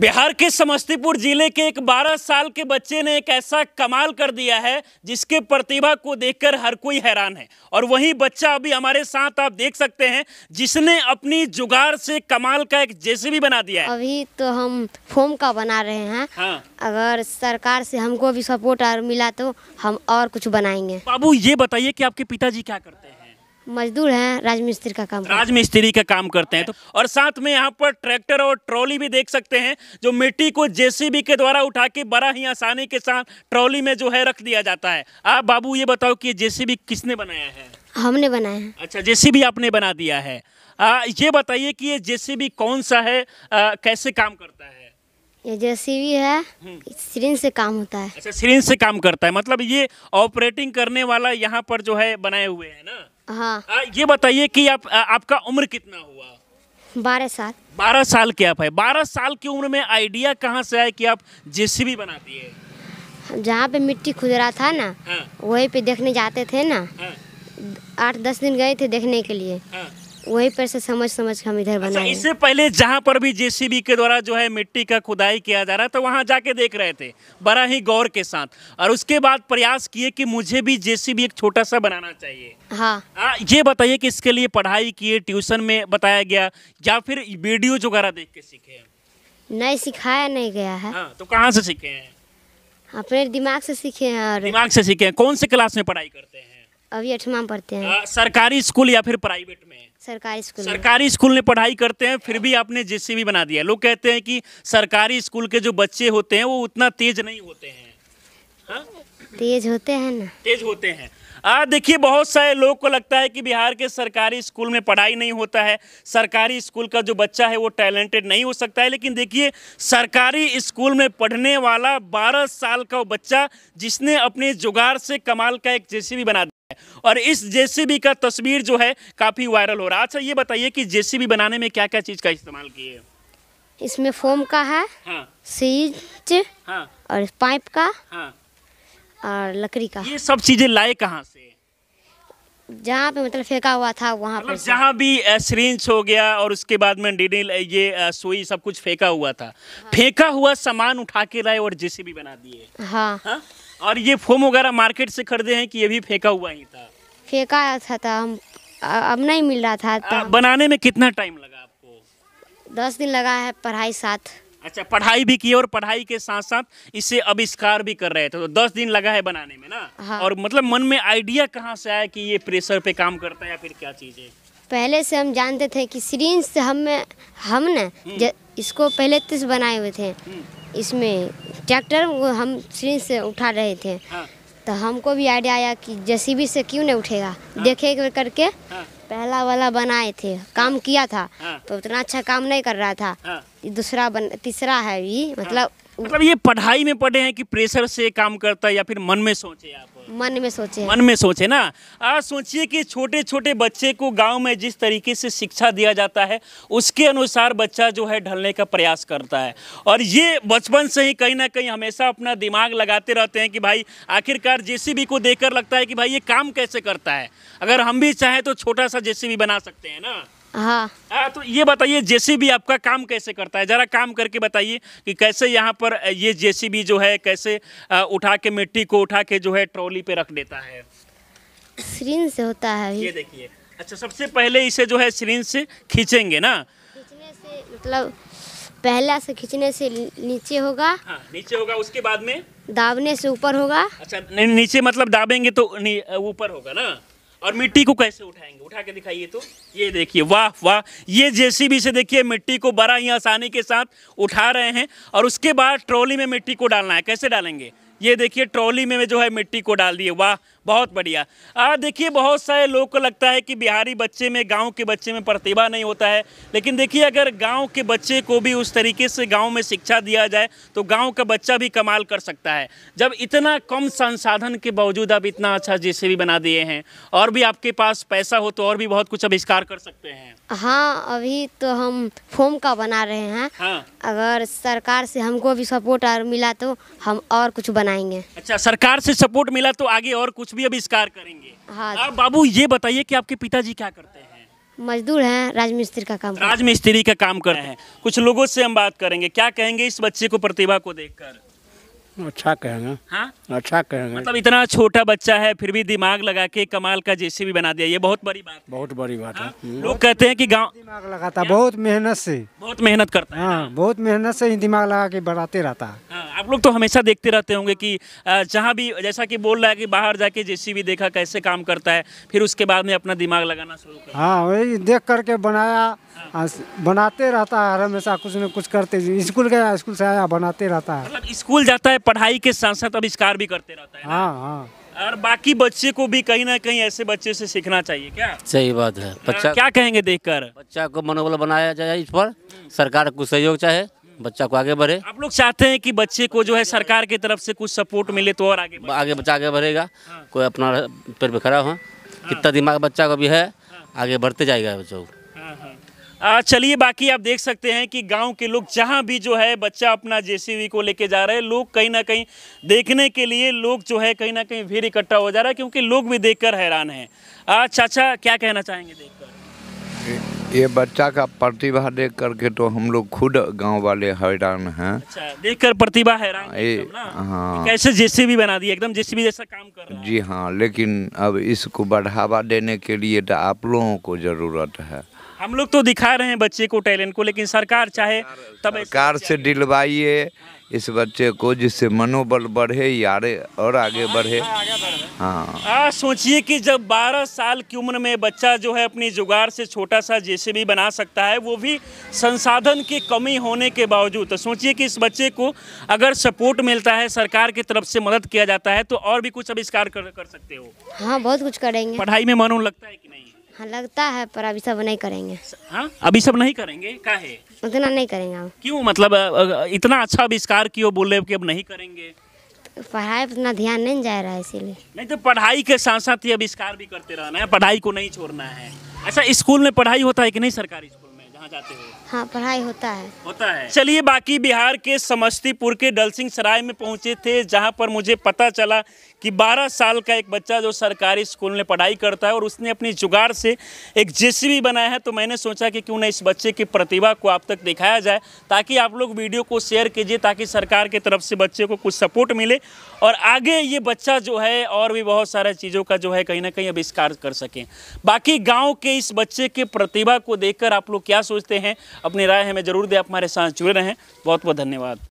बिहार के समस्तीपुर जिले के एक 12 साल के बच्चे ने एक ऐसा कमाल कर दिया है जिसके प्रतिभा को देखकर हर कोई हैरान है और वही बच्चा अभी हमारे साथ आप देख सकते हैं जिसने अपनी जुगाड़ से कमाल का एक जेसीबी बना दिया है अभी तो हम फोम का बना रहे हैं हाँ। अगर सरकार से हमको भी सपोर्ट मिला तो हम और कुछ बनाएंगे बाबू ये बताइए की आपके पिताजी क्या करते हैं मजदूर हैं राजमिस्त्री का काम राजमिस्त्री का काम करते हैं तो और साथ में यहाँ पर ट्रैक्टर और ट्रॉली भी देख सकते हैं जो मिट्टी को जेसीबी के द्वारा उठा के बड़ा ही आसानी के साथ ट्रॉली में जो है रख दिया जाता है आप बाबू ये बताओ कि जेसीबी किसने बनाया है हमने बनाया है अच्छा जेसीबी आपने बना दिया है आ, ये बताइए कि ये जेसीबी कौन सा है आ, कैसे काम करता है ये जेसीबी है हम्म। सिरिंज से काम होता है अच्छा सिरिंज से काम करता है मतलब ये ऑपरेटिंग करने वाला यहाँ पर जो है बनाए हुए है ना हाँ आ, ये बताइए कि आप आ, आपका उम्र कितना हुआ बारह साल बारह साल के आप है बारह साल की उम्र में आइडिया कहाँ से आया कि आप जेसीबी बनाती है जहाँ पे मिट्टी खुद रहा था ना हाँ। वहीं पे देखने जाते थे ना हाँ। आठ दस दिन गए थे देखने के लिए हाँ। वहीं पर से समझ समझ हम इधर बना अच्छा, इससे पहले जहाँ पर भी जेसीबी के द्वारा जो है मिट्टी का खुदाई किया जा रहा था वहाँ जाके देख रहे थे बड़ा ही गौर के साथ और उसके बाद प्रयास किए कि मुझे भी जेसीबी एक छोटा सा बनाना चाहिए हाँ आ, ये बताइए कि इसके लिए पढ़ाई किए ट्यूशन में बताया गया या फिर वीडियोज वगैरह देख के सीखे नहीं सिखाया नहीं गया है हाँ, तो कहाँ से सीखे हैं अपने दिमाग से सीखे हैं और दिमाग से सीखे हैं कौन से क्लास में पढ़ाई करते हैं अभी अठवा पढ़ते हैं आ, सरकारी स्कूल या फिर प्राइवेट में सरकारी स्कूल सरकारी स्कूल में पढ़ाई करते हैं फिर भी आपने जेसीबी बना दिया लोग कहते हैं कि सरकारी स्कूल के जो बच्चे होते हैं वो उतना तेज नहीं होते हैं हाँ? तेज होते हैं ना तेज होते हैं आ देखिए बहुत सारे लोग को लगता है कि बिहार के सरकारी स्कूल में पढ़ाई नहीं होता है सरकारी स्कूल का जो बच्चा है वो टैलेंटेड नहीं हो सकता है लेकिन देखिए सरकारी स्कूल में पढ़ने वाला 12 साल का वो बच्चा जिसने अपने जुगाड़ से कमाल का एक जेसीबी बना और इस जेसीबी का तस्वीर जो है काफ़ी वायरल हो रहा है अच्छा ये बताइए कि जेसीबी बनाने में क्या क्या चीज़ का इस्तेमाल किए इसमें फोम का है हाँ। सीज हाँ। और पाइप का हाँ। और लकड़ी का ये सब चीज़ें लाए कहाँ से जहाँ पे मतलब फेंका हुआ था वहाँ मतलब पर जहाँ भी सिरिंज हो गया और उसके बाद में डीडील ये सुई सब कुछ फेंका हुआ था हाँ। फेंका हुआ सामान उठा के लाए और जेसीबी बना दिए हाँ, हाँ? और ये फोम वगैरह मार्केट से खरीदे हैं कि ये भी फेंका हुआ ही था फेंका था, था हम अब नहीं मिल रहा था आ, बनाने में कितना टाइम लगा आपको दस दिन लगा है पढ़ाई साथ अच्छा पढ़ाई भी की और पढ़ाई के साथ साथ इसे अविष्कार भी कर रहे थे तो दस दिन लगा है बनाने में ना हाँ। और मतलब मन में आइडिया कहाँ से आया कि ये प्रेशर पे काम करता है या फिर क्या चीज़ है पहले से हम जानते थे कि सीरीन से हम हम हम्म। इसको पहले तेज बनाए हुए थे हम्म। इसमें ट्रैक्टर हम सीन से उठा रहे थे हाँ। तो हमको भी आइडिया आया कि जेसीबी से क्यों नहीं उठेगा हाँ। देखे करके हाँ। पहला वाला बनाए थे काम किया था हाँ। तो उतना अच्छा काम नहीं कर रहा था हाँ। दूसरा बन तीसरा है ये हाँ। मतलब मतलब ये पढ़ाई में पढ़े हैं कि प्रेशर से काम करता है या फिर मन में सोचे आप मन में सोचे मन में सोचे ना आज सोचिए कि छोटे छोटे बच्चे को गांव में जिस तरीके से शिक्षा दिया जाता है उसके अनुसार बच्चा जो है ढलने का प्रयास करता है और ये बचपन से ही कहीं ना कहीं हमेशा अपना दिमाग लगाते रहते हैं कि भाई आखिरकार जे को देख लगता है कि भाई ये काम कैसे करता है अगर हम भी चाहें तो छोटा सा जे बना सकते हैं ना हाँ आ, तो ये बताइए जेसीबी आपका काम कैसे करता है जरा काम करके बताइए कि कैसे यहाँ पर ये जेसीबी जो है कैसे आ, उठा के मिट्टी को उठा के जो है ट्रॉली पे रख देता है से होता है ये देखिए अच्छा सबसे पहले इसे जो है सीरीन से खींचेंगे ना खींचने से मतलब पहला से खींचने से नीचे होगा हाँ, नीचे होगा उसके बाद में दाबने से ऊपर होगा अच्छा नीचे मतलब दाबेंगे तो ऊपर होगा ना और मिट्टी को कैसे उठाएंगे उठा के दिखाइए तो ये देखिए वाह वाह ये जेसीबी से देखिए मिट्टी को बड़ा ही आसानी के साथ उठा रहे हैं और उसके बाद ट्रॉली में मिट्टी को डालना है कैसे डालेंगे ये देखिए ट्रॉली में जो है मिट्टी को डाल दिए वाह बहुत बढ़िया आ देखिए बहुत सारे लोग को लगता है कि बिहारी बच्चे में गांव के बच्चे में प्रतिभा नहीं होता है लेकिन देखिए अगर गांव के बच्चे को भी उस तरीके से गांव में शिक्षा दिया जाए तो गांव का बच्चा भी कमाल कर सकता है जब इतना कम संसाधन के बावजूद आप इतना अच्छा जैसे भी बना दिए हैं और भी आपके पास पैसा हो तो और भी बहुत कुछ आविष्कार कर सकते हैं हाँ अभी तो हम फोम का बना रहे हैं हाँ। अगर सरकार से हमको भी सपोर्ट मिला तो हम और कुछ बनाएंगे अच्छा सरकार से सपोर्ट मिला तो आगे और कुछ भी आविष्कार करेंगे हाँ आप बाबू ये बताइए कि आपके पिताजी क्या करते हैं मजदूर हैं राजमिस्त्री का काम राजमिस्त्री का काम कर रहे हैं कुछ लोगों से हम बात करेंगे क्या कहेंगे इस बच्चे को प्रतिभा को देखकर अच्छा कहेंगे हाँ अच्छा कहेंगे मतलब इतना छोटा बच्चा है फिर भी दिमाग लगा के कमाल का जेसीबी बना दिया ये बहुत बड़ी बात बहुत बड़ी बात हाँ? है हम्म। लोग कहते हैं कि गांव दिमाग लगाता बहुत मेहनत से बहुत मेहनत करता है हाँ बहुत मेहनत से ही दिमाग लगा के बढ़ाते रहता है हाँ, आप लोग तो हमेशा देखते रहते होंगे कि जहाँ भी जैसा कि बोल रहा है कि बाहर जाके जेसीबी देखा कैसे काम करता है फिर उसके बाद में अपना दिमाग लगाना शुरू हाँ वही देख करके बनाया हाँ। बनाते रहता है हमेशा कुछ न कुछ करते स्कूल गया स्कूल से आया बनाते रहता है मतलब स्कूल जाता है पढ़ाई के साथ साथ आविष्कार भी करते रहता है हाँ हाँ और बाकी बच्चे को भी कहीं ना कहीं ऐसे बच्चे से सीखना चाहिए क्या सही बात है बच्चा क्या कहेंगे देखकर बच्चा को मनोबल बनाया जाए इस पर सरकार को सहयोग चाहे बच्चा को आगे बढ़े आप लोग चाहते हैं कि बच्चे को जो है सरकार की तरफ से कुछ सपोर्ट मिले तो और आगे आगे बच्चा आगे बढ़ेगा हाँ। कोई अपना पेड़ पे खड़ा हो हाँ। कितना दिमाग बच्चा का भी है हाँ। आगे बढ़ते जाएगा बच्चों को चलिए बाकी आप देख सकते हैं कि गांव के लोग जहां भी जो है बच्चा अपना जेसीबी को लेके जा रहे हैं लोग कहीं ना कहीं देखने के लिए लोग जो है कहीं ना कहीं भीड़ इकट्ठा हो जा रहा है क्योंकि लोग भी देखकर हैरान हैं आज चाचा क्या कहना चाहेंगे देखकर ये बच्चा का प्रतिभा देख करके तो हम लोग खुद गांव वाले हैरान हैं अच्छा कर प्रतिभा हैरान ए, हाँ कैसे जेसीबी बना दिया एकदम जेसीबी जैसा काम कर रहा है जी हाँ लेकिन अब इसको बढ़ावा देने के लिए तो आप लोगों को ज़रूरत है हम लोग तो दिखा रहे हैं बच्चे को टैलेंट को लेकिन सरकार चाहे तब सरकार से डिलवाइए इस बच्चे को जिससे मनोबल बढ़े यारे और आगे हाँ, बढ़े हाँ, हाँ। सोचिए कि जब 12 साल की उम्र में बच्चा जो है अपनी जुगाड़ से छोटा सा जैसे भी बना सकता है वो भी संसाधन की कमी होने के बावजूद तो सोचिए कि इस बच्चे को अगर सपोर्ट मिलता है सरकार की तरफ से मदद किया जाता है तो और भी कुछ आविष्कार कर, कर सकते हो हाँ बहुत कुछ करेंगे पढ़ाई में मन लगता है कि नहीं हाँ लगता है पर अभी सब नहीं करेंगे हाँ अभी सब नहीं करेंगे काहे उतना नहीं करेंगे हम क्यों मतलब इतना अच्छा आविष्कार क्यों बोले कि अब नहीं करेंगे पढ़ाई इतना ध्यान नहीं जा रहा है इसीलिए नहीं तो पढ़ाई के साथ साथ ही आविष्कार भी करते रहना है पढ़ाई को नहीं छोड़ना है अच्छा स्कूल में पढ़ाई होता है कि नहीं सरकारी स्कूल यहाँ जाते हो हाँ पढ़ाई होता है होता है चलिए बाकी बिहार के समस्तीपुर के डलसिंह सराय में पहुँचे थे जहाँ पर मुझे पता चला कि 12 साल का एक बच्चा जो सरकारी स्कूल में पढ़ाई करता है और उसने अपनी जुगाड़ से एक जेसीबी बनाया है तो मैंने सोचा कि क्यों ना इस बच्चे की प्रतिभा को आप तक दिखाया जाए ताकि आप लोग वीडियो को शेयर कीजिए ताकि सरकार की तरफ से बच्चे को कुछ सपोर्ट मिले और आगे ये बच्चा जो है और भी बहुत सारे चीज़ों का जो है कहीं ना कहीं आविष्कार कर सकें बाकी गाँव के इस बच्चे के प्रतिभा को देख आप लोग क्या सोच सोचते हैं अपनी राय हमें ज़रूर दें आप हमारे साथ जुड़े रहें बहुत बहुत धन्यवाद